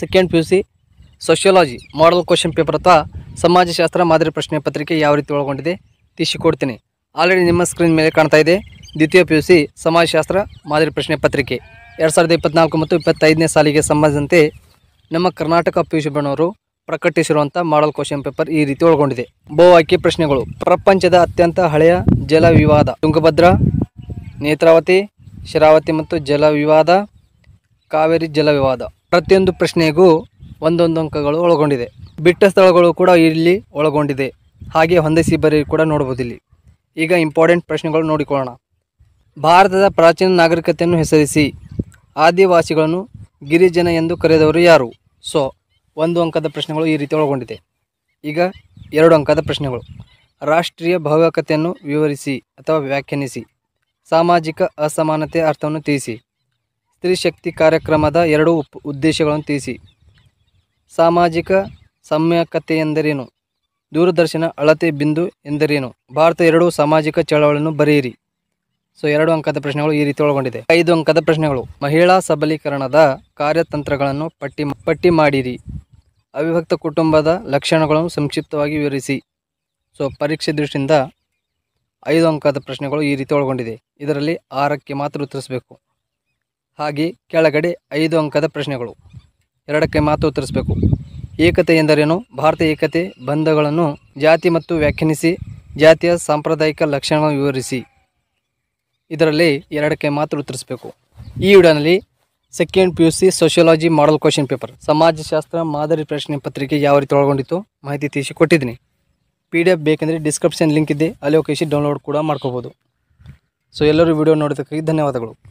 second P U C sociology model question paper ಅಥವಾ ಸಮಾಜಶಾಸ್ತ್ರ ಮಾದರಿ ಪ್ರಶ್ನೆ ಪತ್ರಿಕೆ ಯಾವ ರೀತಿ ಒಳಗೊಂಡಿದೆ ಕೊಡ್ತೀನಿ ಆಲ್ರೆಡಿ ನಿಮ್ಮ ಸ್ಕ್ರೀನ್ ಮೇಲೆ ಕಾಣ್ತಾ ಇದೆ ದ್ವಿತೀಯ ಪಿ ಯು ಸಿ ಸಮಾಜಶಾಸ್ತ್ರ ಮಾದರಿ ಪ್ರಶ್ನೆ ಪತ್ರಿಕೆ ಎರಡು ಸಾವಿರದ ಇಪ್ಪತ್ನಾಲ್ಕು ಮತ್ತು ಇಪ್ಪತ್ತೈದನೇ ಸಾಲಿಗೆ ಸಂಬಂಧಿಸಿದಂತೆ ನಮ್ಮ ಕರ್ನಾಟಕ ಪಿ ಯು ಸಿ ಬಣ್ಣವರು ಪ್ರಕಟಿಸಿರುವಂಥ ಮಾಡಲ್ ಕ್ವಶನ್ ಪೇಪರ್ ಈ ರೀತಿ ಒಳಗೊಂಡಿದೆ ಬಹು ಆಯ್ಕೆ ಪ್ರಶ್ನೆಗಳು ಪ್ರಪಂಚದ ಅತ್ಯಂತ ಹಳೆಯ ಜಲ ವಿವಾದ ತುಂಗಭದ್ರಾ ನೇತ್ರಾವತಿ ಶರಾವತಿ ಮತ್ತು ಜಲ ವಿವಾದ ಕಾವೇರಿ ಜಲ ವಿವಾದ ಪ್ರತಿಯೊಂದು ಪ್ರಶ್ನೆಗೂ ಒಂದೊಂದು ಅಂಕಗಳು ಒಳಗೊಂಡಿದೆ ಬಿಟ್ಟ ಸ್ಥಳಗಳು ಕೂಡ ಇಲ್ಲಿ ಒಳಗೊಂಡಿದೆ ಹಾಗೆ ಹೊಂದಿಸಿ ಬರೀ ಕೂಡ ನೋಡಬಹುದು ಇಲ್ಲಿ ಈಗ ಇಂಪಾರ್ಟೆಂಟ್ ಪ್ರಶ್ನೆಗಳು ನೋಡಿಕೊಳ್ಳೋಣ ಭಾರತದ ಪ್ರಾಚೀನ ನಾಗರಿಕತೆಯನ್ನು ಹೆಸರಿಸಿ ಆದಿವಾಸಿಗಳನ್ನು ಗಿರಿಜನ ಎಂದು ಕರೆದವರು ಯಾರು ಸೊ ಒಂದು ಅಂಕದ ಪ್ರಶ್ನೆಗಳು ಈ ರೀತಿ ಒಳಗೊಂಡಿದೆ ಈಗ ಎರಡು ಅಂಕದ ಪ್ರಶ್ನೆಗಳು ರಾಷ್ಟ್ರೀಯ ಭಾವಕತೆಯನ್ನು ವಿವರಿಸಿ ಅಥವಾ ವ್ಯಾಖ್ಯಾನಿಸಿ ಸಾಮಾಜಿಕ ಅಸಮಾನತೆ ಅರ್ಥವನ್ನು ತಿಳಿಸಿ ಸ್ತ್ರೀ ಕಾರ್ಯಕ್ರಮದ ಎರಡು ಉದ್ದೇಶಗಳನ್ನು ತಿಳಿಸಿ ಸಾಮಾಜಿಕ ಸಮ್ಯಕತೆ ಎಂದರೇನು ದೂರದರ್ಶನ ಅಳತೆ ಬಿಂದು ಎಂದರೇನು ಭಾರತ ಎರಡು ಸಾಮಾಜಿಕ ಚಳವಳಿಯನ್ನು ಬರೆಯಿರಿ ಸೊ ಎರಡು ಅಂಕದ ಪ್ರಶ್ನೆಗಳು ಈ ರೀತಿ ಒಳಗೊಂಡಿದೆ ಐದು ಅಂಕದ ಪ್ರಶ್ನೆಗಳು ಮಹಿಳಾ ಸಬಲೀಕರಣದ ಕಾರ್ಯತಂತ್ರಗಳನ್ನು ಪಟ್ಟಿ ಪಟ್ಟಿ ಮಾಡಿರಿ ಅವಿಭಕ್ತ ಕುಟುಂಬದ ಲಕ್ಷಣಗಳನ್ನು ಸಂಕ್ಷಿಪ್ತವಾಗಿ ವಿವರಿಸಿ ಸೊ ಪರೀಕ್ಷೆ ದೃಷ್ಟಿಯಿಂದ ಐದು ಅಂಕದ ಪ್ರಶ್ನೆಗಳು ಈ ರೀತಿ ಒಳಗೊಂಡಿದೆ ಇದರಲ್ಲಿ ಆರಕ್ಕೆ ಮಾತ್ರ ಉತ್ತರಿಸಬೇಕು ಹಾಗೆ ಕೆಳಗಡೆ ಐದು ಅಂಕದ ಪ್ರಶ್ನೆಗಳು ಎರಡಕ್ಕೆ ಮಾತ್ರ ಉತ್ತರಿಸಬೇಕು ಏಕತೆ ಎಂದರೇನು ಭಾರತ ಏಕತೆ ಬಂಧಗಳನ್ನು ಜಾತಿ ಮತ್ತು ವ್ಯಾಖ್ಯಾನಿಸಿ ಜಾತಿಯ ಸಾಂಪ್ರದಾಯಿಕ ಲಕ್ಷಣಗಳನ್ನು ವಿವರಿಸಿ ಇದರಲ್ಲಿ ಎರಡಕ್ಕೆ ಮಾತ್ರ ಉತ್ತರಿಸಬೇಕು ಈ ವಿಡಿಯೋನಲ್ಲಿ second P U C sociology model question paper ಸಮಾಜಶಾಸ್ತ್ರ ಮಾದರಿ ಪ್ರಶ್ನೆ ಪತ್ರಿಕೆ ಯಾವ ರೀತಿ ಒಳಗೊಂಡಿತ್ತು ಮಾಹಿತಿ ತಿಳಿಸಿ ಕೊಟ್ಟಿದ್ದೀನಿ ಪಿ ಡಿ ಎಫ್ ಬೇಕೆಂದರೆ ಡಿಸ್ಕ್ರಿಪ್ಷನ್ ಲಿಂಕ್ ಇದೆ ಅಲ್ಲಿ ಹೋಗಿ ಡೌನ್ಲೋಡ್ ಕೂಡ ಮಾಡ್ಕೋಬೋದು ಸೊ ಎಲ್ಲರೂ ವಿಡಿಯೋ ನೋಡೋದಕ್ಕಾಗಿ ಧನ್ಯವಾದಗಳು